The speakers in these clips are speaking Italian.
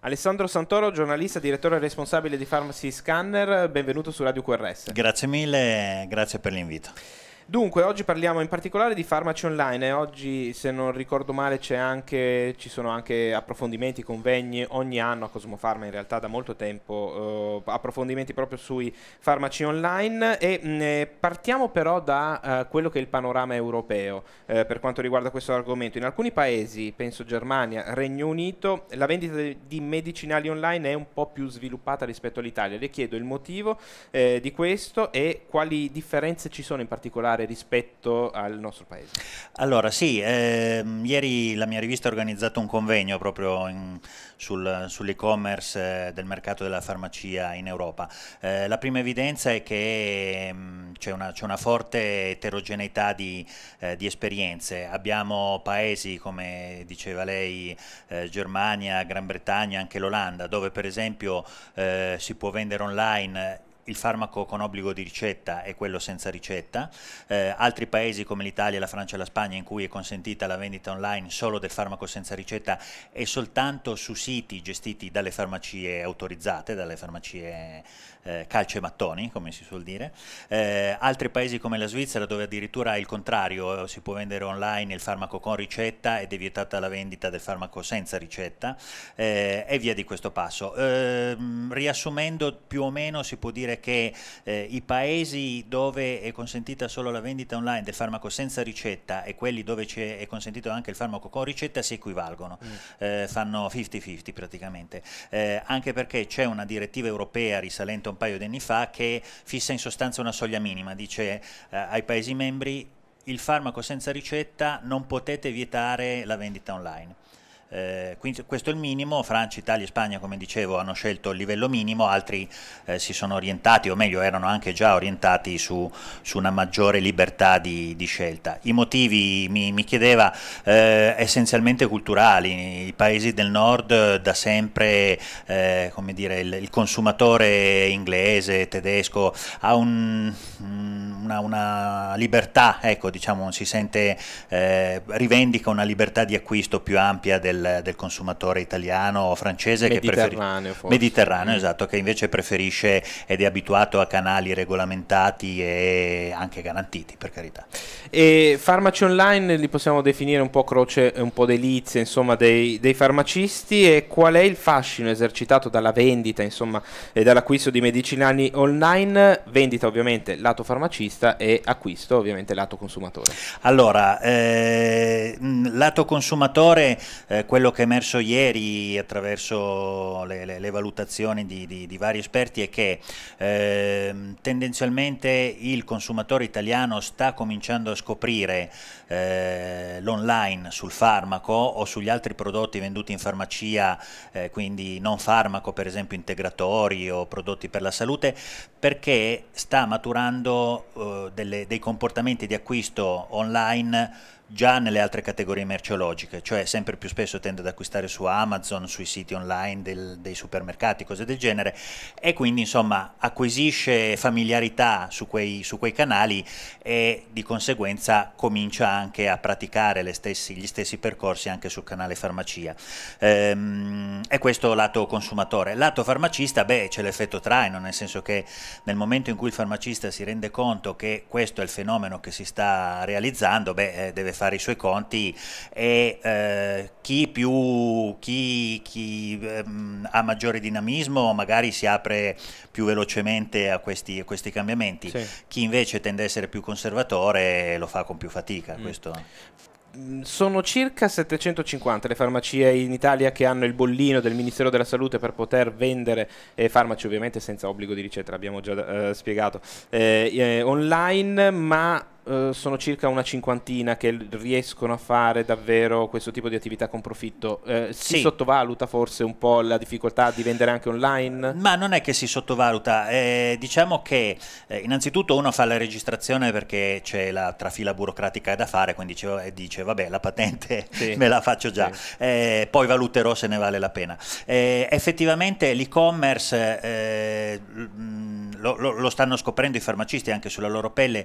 Alessandro Santoro, giornalista, direttore responsabile di Pharmacy Scanner, benvenuto su Radio QRS. Grazie mille, grazie per l'invito. Dunque, oggi parliamo in particolare di farmaci online e oggi, se non ricordo male, anche, ci sono anche approfondimenti, convegni ogni anno a Cosmofarma, in realtà da molto tempo, eh, approfondimenti proprio sui farmaci online e mh, mm, eh, partiamo però da eh, quello che è il panorama europeo eh, per quanto riguarda questo argomento. In alcuni paesi, penso Germania, Regno Unito, la vendita di medicinali online è un po' più sviluppata rispetto all'Italia. Le chiedo il motivo eh, di questo e quali differenze ci sono in particolare fare rispetto al nostro paese? Allora sì, eh, ieri la mia rivista ha organizzato un convegno proprio in, sul, sull'e-commerce eh, del mercato della farmacia in Europa. Eh, la prima evidenza è che ehm, c'è una, una, forte eterogeneità di, eh, di, esperienze. Abbiamo paesi come diceva lei, eh, Germania, Gran Bretagna, anche l'Olanda, dove per esempio eh, si può vendere online il farmaco con obbligo di ricetta e quello senza ricetta, eh, altri paesi come l'Italia, la Francia e la Spagna in cui è consentita la vendita online solo del farmaco senza ricetta e soltanto su siti gestiti dalle farmacie autorizzate, dalle farmacie eh, calce e mattoni come si suol dire, eh, altri paesi come la Svizzera dove addirittura è il contrario, si può vendere online il farmaco con ricetta ed è vietata la vendita del farmaco senza ricetta eh, e via di questo passo. Ehm, riassumendo più o meno si può dire dire che eh, i paesi dove è consentita solo la vendita online del farmaco senza ricetta e quelli dove è consentito anche il farmaco con ricetta si equivalgono, mm. eh, fanno 50-50 praticamente, eh, anche perché c'è una direttiva europea risalente a un paio di anni fa che fissa in sostanza una soglia minima, dice eh, ai Paesi membri il farmaco senza ricetta non potete vietare la vendita online. Eh, quindi questo è il minimo, Francia, Italia e Spagna come dicevo hanno scelto il livello minimo, altri eh, si sono orientati o meglio erano anche già orientati su, su una maggiore libertà di, di, scelta. I motivi mi, mi chiedeva eh, essenzialmente culturali, i paesi del nord da sempre eh, come dire, il, il consumatore inglese, tedesco ha un, un una, una libertà, ecco, diciamo, si sente, eh, rivendica una libertà di acquisto più ampia del, del consumatore italiano o francese mediterraneo, che mediterraneo mm. esatto, che invece preferisce ed è abituato a canali regolamentati e anche garantiti, per carità. E farmaci online li possiamo definire un po' croce, un po' delizia, insomma, dei, dei farmacisti e qual è il fascino esercitato dalla vendita, insomma, e dall'acquisto di medicinali online, vendita ovviamente lato farmacista acquista e acquisto ovviamente lato consumatore. Allora, eh, mm, lato consumatore, eh, quello che è emerso ieri attraverso le, le, le valutazioni di, di, di, vari esperti è che eh, tendenzialmente il consumatore italiano sta cominciando a scoprire eh, l'online sul farmaco o sugli altri prodotti venduti in farmacia, eh, quindi non farmaco per esempio integratori o prodotti per la salute, perché sta maturando eh, eh, delle, dei comportamenti di acquisto online già nelle altre categorie merceologiche, cioè sempre più spesso tende ad acquistare su Amazon, sui siti online del, dei supermercati, cose del genere, e quindi insomma acquisisce familiarità su quei, su quei canali e di conseguenza comincia anche a praticare stessi, gli stessi percorsi anche sul canale farmacia. Ehm, e questo lato consumatore. Lato farmacista, beh, c'è l'effetto traino, nel senso che nel momento in cui il farmacista si rende conto che questo è il fenomeno che si sta realizzando, beh, eh, deve fare i suoi conti e eh, chi, più, chi, chi ehm, ha maggiore dinamismo magari si apre più velocemente a questi, a questi cambiamenti, sì. chi invece tende ad essere più conservatore lo fa con più fatica. Mm. Questo. Mm, sono circa 750 le farmacie in Italia che hanno il bollino del Ministero della Salute per poter vendere eh, farmaci ovviamente senza obbligo di ricetta, l'abbiamo già eh, spiegato, eh, eh online, ma eh, sono circa una cinquantina che riescono a fare davvero questo tipo di attività con profitto. Eh, sì. Si sottovaluta forse un po' la difficoltà di vendere anche online? Ma non è che si sottovaluta, eh, diciamo che eh, innanzitutto uno fa la registrazione perché c'è la trafila burocratica da fare, quindi dice, dice vabbè la patente sì. me la faccio già, sì. Eh, poi valuterò se ne vale la pena. effettivamente l'e-commerce mm, lo, lo, lo, stanno scoprendo i farmacisti anche sulla loro pelle,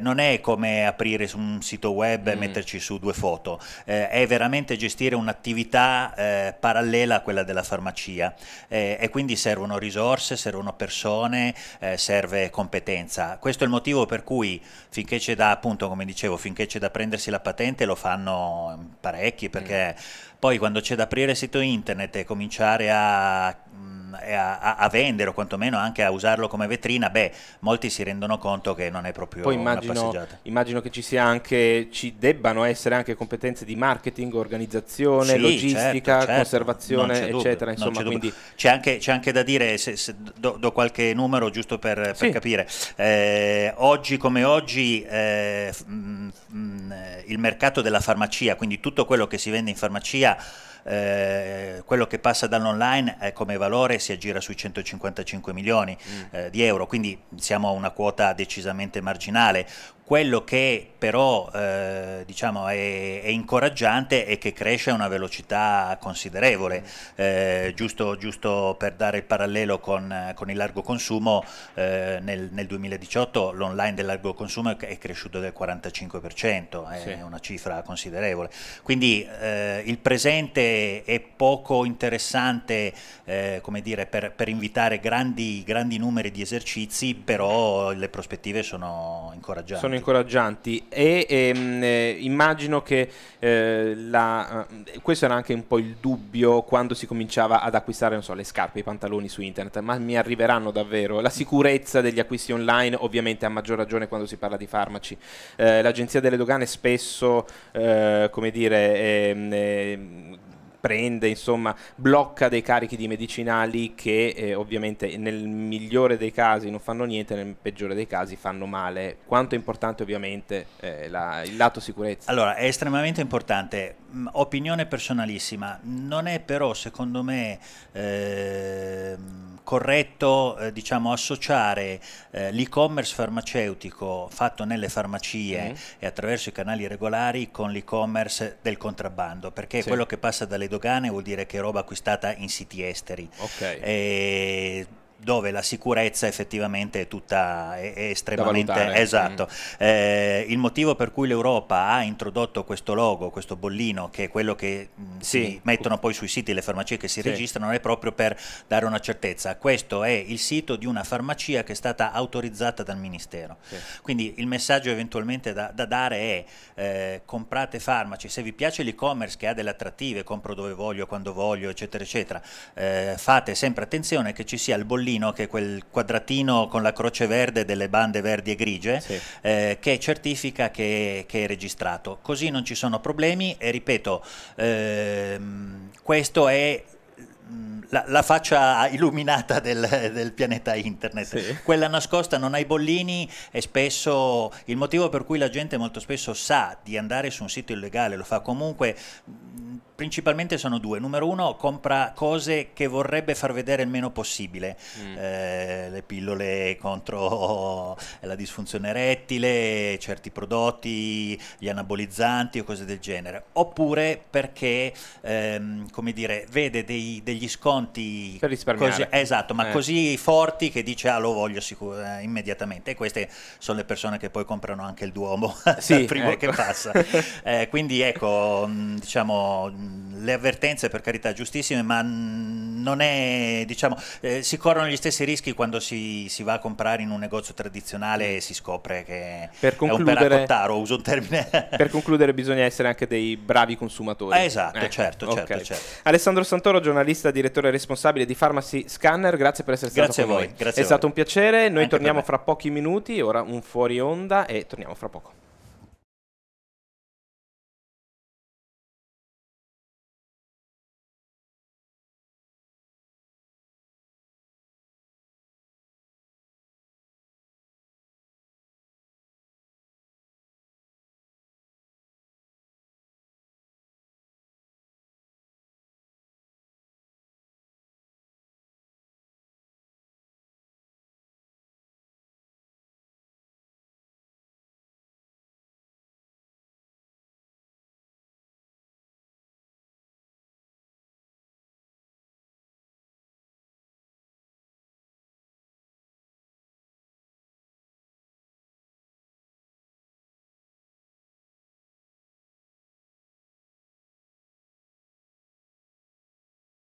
non è come aprire su un sito web e mm. metterci su due foto, eh, è veramente gestire un'attività eh, parallela a quella della farmacia eh, e quindi servono risorse, servono persone, eh, serve competenza. Questo è il motivo per cui finché c'è da, appunto, come dicevo, finché c'è da prendersi la patente lo fanno parecchi perché mm. poi quando c'è da aprire sito internet e cominciare a... Mh, mm, eh, a, a, vendere o quantomeno anche a usarlo come vetrina, beh, molti si rendono conto che non è proprio Poi immagino, una passeggiata. Immagino che ci, anche, ci debbano essere anche competenze di marketing, organizzazione, sì, certo, logistica, certo, certo. conservazione, eccetera. Dubbio, insomma, quindi... c'è, anche, anche, da dire, se, se, do, do, qualche numero giusto per, per sì. capire. Eh, oggi come oggi eh, mh, mh, mm, mm, il mercato della farmacia, quindi tutto quello che si vende in farmacia, eh, quello che passa dall'online eh, come valore si aggira sui 155 milioni mm. eh, di euro, quindi siamo a una quota decisamente marginale. Quello che però eh, diciamo è, è, incoraggiante è che cresce a una velocità considerevole. Eh, giusto, giusto, per dare il parallelo con, con il largo consumo, eh, nel, nel, 2018 l'online del largo consumo è cresciuto del 45%, è sì. una cifra considerevole. Quindi eh, il presente è poco interessante eh, dire, per, per, invitare grandi, grandi, numeri di esercizi, però le prospettive sono incoraggianti. Sono sono incoraggianti e ehm, eh, immagino che eh, la, eh, questo era anche un po' il dubbio quando si cominciava ad acquistare non so, le scarpe, i pantaloni su internet, ma mi arriveranno davvero? La sicurezza degli acquisti online ovviamente ha maggior ragione quando si parla di farmaci. Eh, l'agenzia delle dogane spesso, eh, come dire, ehm, ehm, prende, insomma, blocca dei carichi di medicinali che eh, ovviamente nel migliore dei casi non fanno niente, nel peggiore dei casi fanno male. Quanto è importante ovviamente eh, la, il lato sicurezza? Allora, è estremamente importante, mm, opinione personalissima, non è però secondo me... Ehm corretto eh, diciamo, associare eh, l'e-commerce farmaceutico fatto nelle farmacie mm. e attraverso i canali regolari con l'e-commerce del contrabbando, perché sì. quello che passa dalle dogane vuol dire che è roba acquistata in siti esteri. Okay. E eh, dove la sicurezza effettivamente è tutta è, è estremamente esatto. Mm. Eh, il motivo per cui l'Europa ha introdotto questo logo, questo bollino, che è quello che mh, mm, sì. si mettono poi sui siti le farmacie che si sì. registrano, è proprio per dare una certezza. Questo è il sito di una farmacia che è stata autorizzata dal Ministero. Sì. Quindi il messaggio eventualmente da, da dare è eh, comprate farmaci, se vi piace l'e-commerce che ha delle attrattive, compro dove voglio, quando voglio, eccetera, eccetera, eh, fate sempre attenzione che ci sia il bollino Cherubino, che è quel quadratino con la croce verde delle bande verdi e grigie, sì. eh, che certifica che, che, è registrato. Così non ci sono problemi e ripeto, ehm, questo è mm, la, la, faccia illuminata del, del pianeta internet. Sì. Quella nascosta non ha i bollini è spesso il motivo per cui la gente molto spesso sa di andare su un sito illegale, lo fa comunque mm, Principalmente sono due. Numero uno, compra cose che vorrebbe far vedere il meno possibile. Mm. Eh, le pillole contro la disfunzione erettile, certi prodotti, gli anabolizzanti o cose del genere. Oppure perché, ehm, come dire, vede dei, degli sconti... Per risparmiare. Così, esatto, ma eh. così forti che dice, ah, lo voglio sicur- eh, immediatamente. E queste sono le persone che poi comprano anche il Duomo, sì, il primo ecco. che passa. Eh, quindi, ecco, mm, diciamo mm, le avvertenze per carità giustissime, ma non è, diciamo, eh, si corrono gli stessi rischi quando si, si, va a comprare in un negozio tradizionale e si scopre che per concludere, è un peracottaro, uso un termine. per concludere bisogna essere anche dei bravi consumatori. Eh, esatto, eh, certo, okay. certo, certo, Alessandro Santoro, giornalista, direttore responsabile di Pharmacy Scanner, grazie per essere grazie stato con voi, noi. Grazie a voi. È stato un piacere, noi anche torniamo fra pochi minuti, ora un fuori onda e torniamo fra poco.